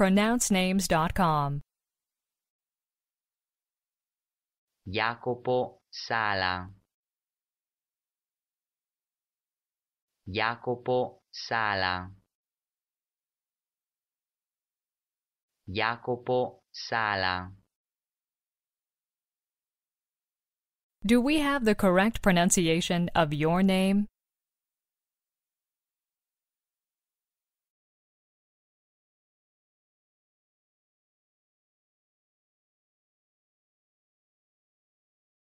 pronouncenames.com. Jacopo Sala Jacopo Sala Jacopo Sala Do we have the correct pronunciation of your name?